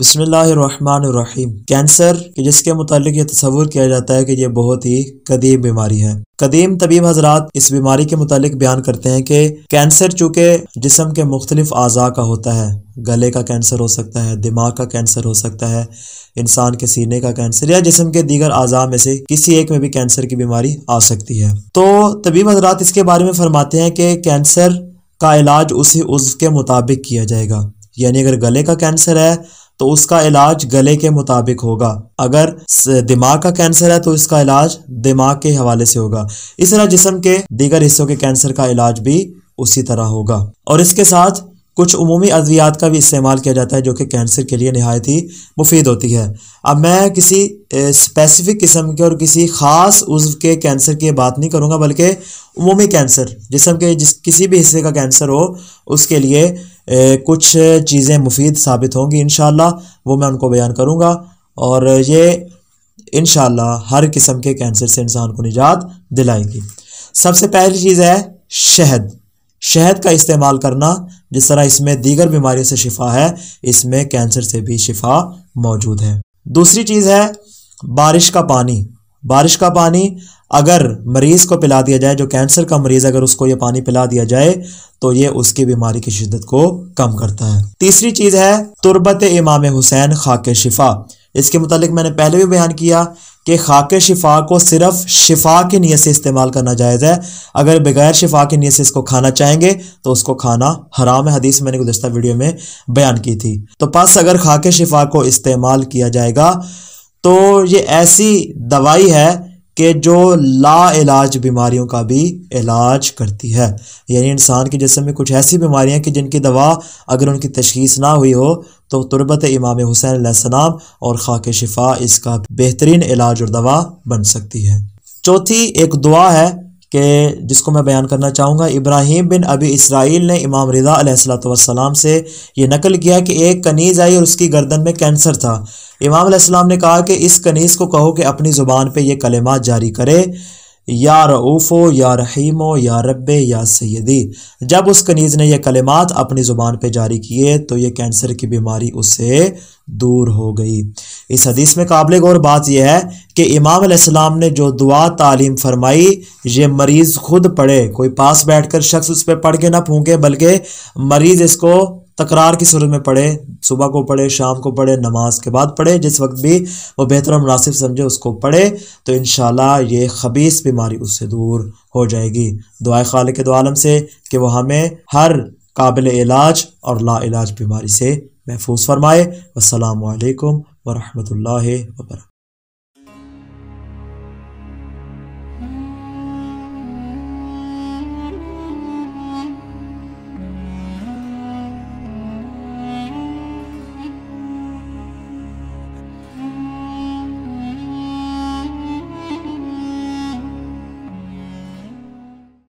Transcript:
बसमीम कैंसर के जिसके मुतालिक ये तस्वुर किया जाता है कि ये बहुत ही कदीम बीमारी है कदीम तबीब हजरात इस बीमारी के मुतालिक बयान करते हैं कि कैंसर चूँकि जिसम के मुख्तलिफ अज़ा का होता है गले का कैंसर हो सकता है दिमाग का कैंसर हो सकता है इंसान के सीने का कैंसर या जिसम के दीगर अज़ा में से किसी एक में भी कैंसर की बीमारी आ सकती है तो तबीब हजरात इसके बारे में फरमाते हैं कि कैंसर का इलाज उसी उसके मुताबिक किया जाएगा यानी अगर गले का कैंसर है तो उसका इलाज गले के मुताबिक होगा अगर दिमाग का कैंसर है तो इसका इलाज दिमाग के हवाले से होगा इस तरह जिसम के दीगर हिस्सों के कैंसर का इलाज भी उसी तरह होगा और इसके साथ कुछ अमूमी अद्वियात का भी इस्तेमाल किया जाता है जो कि कैंसर के लिए नहायत ही मुफीद होती है अब मैं किसी स्पेसिफिक किस्म के और किसी ख़ास उज्व के कैंसर की बात नहीं करूँगा बल्कि अमूमी कैंसर जिसम के जिस किसी भी हिस्से का कैंसर हो उसके लिए कुछ चीज़ें मुफीद साबित होंगी इन वो मैं उनको बयान करूँगा और ये इन हर किस्म के कैंसर से इंसान को निजात दिलाएगी सबसे पहली चीज़ है शहद शहद का इस्तेमाल करना जिस तरह इसमें दीगर बीमारियों से शिफा है इसमें कैंसर से भी शिफा मौजूद है दूसरी चीज़ है बारिश का पानी बारिश का पानी अगर मरीज़ को पिला दिया जाए जो कैंसर का मरीज़ अगर उसको ये पानी पिला दिया जाए तो ये उसकी बीमारी की शिद्दत को कम करता है तीसरी चीज़ है तुरबत इमाम हुसैन खाके शिफा इसके मुतालिक मैंने पहले भी बयान किया कि खाक शिफा को सिर्फ शिफा की नीयत से इस्तेमाल करना जायज़ है अगर बगैर शिफा की नीयत से इसको खाना चाहेंगे तो उसको खाना हराम है हदीस मैंने गुजशत वीडियो में बयान की थी तो पास अगर खाक शिफा को इस्तेमाल किया जाएगा तो ये ऐसी दवाई है कि जो ला इलाज बीमारियों का भी इलाज करती है यानी इंसान के जिसम में कुछ ऐसी बीमारियां कि जिनकी दवा अगर उनकी तशखीस ना हुई हो तो तुरबत इमाम हुसैन सलाम और खाक शिफा इसका बेहतरीन इलाज और दवा बन सकती है चौथी एक दुआ है के जिसको मैं बयान करना चाहूँगा इब्राहिम बिन अबी इसराइल ने इमाम रज़ा अलैहिस्सलाम से ये नकल किया कि एक कनीज़ आई और उसकी गर्दन में कैंसर था इमाम ने कहा कि इस कनीज़ को कहो कि अपनी ज़ुबान पर यह कलेमात जारी करे या रऊफ़ो या रहीमो या रब या सैदी जब उस कनीज़ ने यह कलिमात अपनी ज़ुबान पर जारी किए तो यह कैंसर की बीमारी उससे दूर हो गई इस हदीस में काबिल गौर बात यह है कि इमाम ने जो दुआ तालीम फरमाई ये मरीज़ खुद पढ़े कोई पास बैठ कर शख्स उस पर पढ़ के ना फूँके बल्कि मरीज़ इसको तकरार की सूरत में पढ़े सुबह को पढ़े शाम को पढ़े नमाज के बाद पढ़े जिस वक्त भी वो बेहतर और मुनासिब समझे उसको पढ़े तो इन ये खबीस बीमारी उससे दूर हो जाएगी दुआ खाल के दो से कि वह हमें हर काबिल इलाज और ला इलाज बीमारी से महफूज फरमाए वालकम वरहमल वर्क